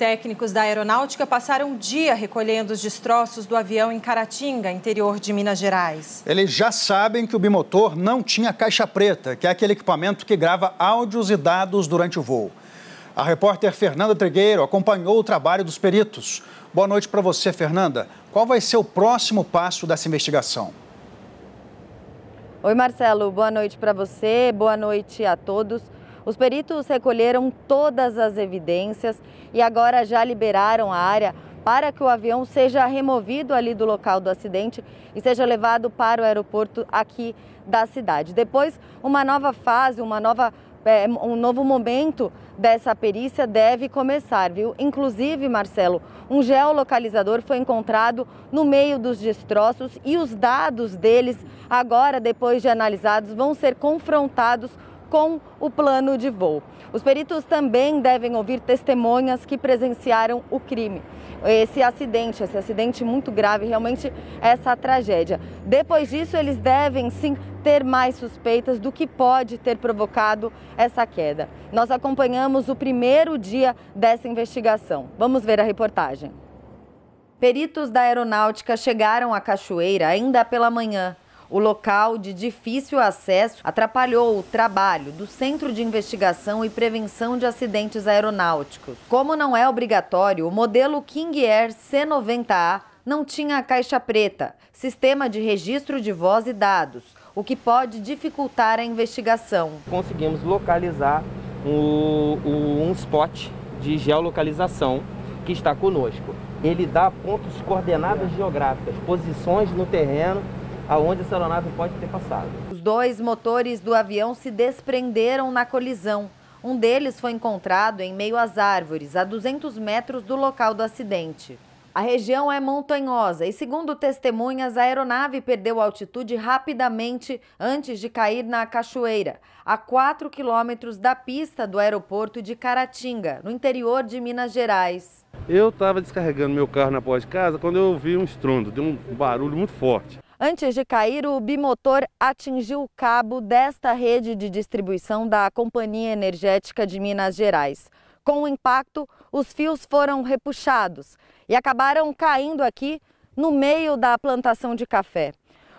técnicos da aeronáutica passaram um dia recolhendo os destroços do avião em Caratinga, interior de Minas Gerais. Eles já sabem que o bimotor não tinha caixa preta, que é aquele equipamento que grava áudios e dados durante o voo. A repórter Fernanda Trigueiro acompanhou o trabalho dos peritos. Boa noite para você, Fernanda. Qual vai ser o próximo passo dessa investigação? Oi, Marcelo. Boa noite para você, boa noite a todos. Os peritos recolheram todas as evidências e agora já liberaram a área para que o avião seja removido ali do local do acidente e seja levado para o aeroporto aqui da cidade. Depois, uma nova fase, uma nova é, um novo momento dessa perícia deve começar, viu? Inclusive, Marcelo, um geolocalizador foi encontrado no meio dos destroços e os dados deles, agora, depois de analisados, vão ser confrontados com o plano de voo. Os peritos também devem ouvir testemunhas que presenciaram o crime. Esse acidente, esse acidente muito grave, realmente essa tragédia. Depois disso, eles devem sim ter mais suspeitas do que pode ter provocado essa queda. Nós acompanhamos o primeiro dia dessa investigação. Vamos ver a reportagem. Peritos da aeronáutica chegaram à cachoeira ainda pela manhã o local de difícil acesso atrapalhou o trabalho do Centro de Investigação e Prevenção de Acidentes Aeronáuticos. Como não é obrigatório, o modelo King Air C90A não tinha a caixa preta, sistema de registro de voz e dados, o que pode dificultar a investigação. Conseguimos localizar um, um spot de geolocalização que está conosco. Ele dá pontos coordenadas geográficas, posições no terreno aonde essa aeronave pode ter passado. Os dois motores do avião se desprenderam na colisão. Um deles foi encontrado em meio às árvores, a 200 metros do local do acidente. A região é montanhosa e, segundo testemunhas, a aeronave perdeu altitude rapidamente antes de cair na cachoeira, a 4 quilômetros da pista do aeroporto de Caratinga, no interior de Minas Gerais. Eu estava descarregando meu carro na porta de casa quando eu ouvi um estrondo, deu um barulho muito forte. Antes de cair, o bimotor atingiu o cabo desta rede de distribuição da Companhia Energética de Minas Gerais. Com o impacto, os fios foram repuxados e acabaram caindo aqui no meio da plantação de café.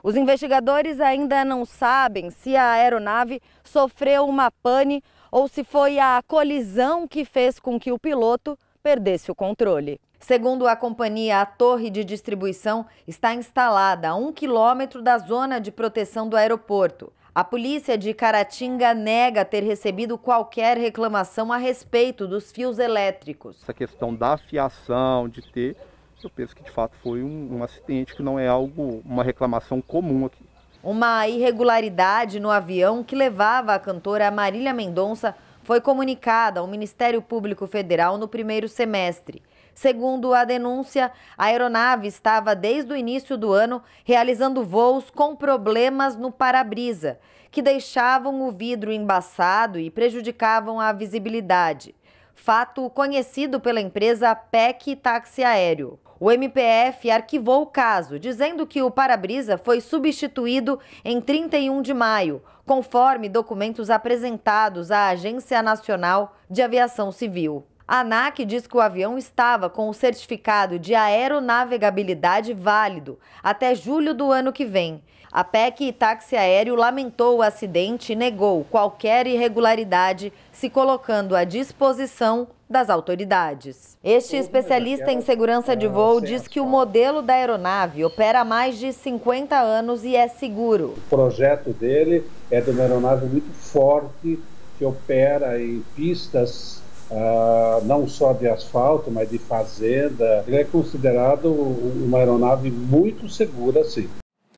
Os investigadores ainda não sabem se a aeronave sofreu uma pane ou se foi a colisão que fez com que o piloto perdesse o controle. Segundo a companhia, a torre de distribuição está instalada a um quilômetro da zona de proteção do aeroporto. A polícia de Caratinga nega ter recebido qualquer reclamação a respeito dos fios elétricos. Essa questão da fiação, de ter, eu penso que de fato foi um, um acidente, que não é algo, uma reclamação comum aqui. Uma irregularidade no avião que levava a cantora Marília Mendonça foi comunicada ao Ministério Público Federal no primeiro semestre. Segundo a denúncia, a aeronave estava desde o início do ano realizando voos com problemas no para-brisa, que deixavam o vidro embaçado e prejudicavam a visibilidade. Fato conhecido pela empresa PEC Táxi Aéreo. O MPF arquivou o caso, dizendo que o para-brisa foi substituído em 31 de maio, conforme documentos apresentados à Agência Nacional de Aviação Civil. A ANAC diz que o avião estava com o certificado de aeronavegabilidade válido até julho do ano que vem. A PEC e táxi aéreo lamentou o acidente e negou qualquer irregularidade, se colocando à disposição das autoridades. Este especialista em segurança de é, voo diz que o modelo da aeronave opera há mais de 50 anos e é seguro. O projeto dele é de uma aeronave muito forte, que opera em pistas Uh, não só de asfalto, mas de fazenda. Ele é considerado uma aeronave muito segura, sim.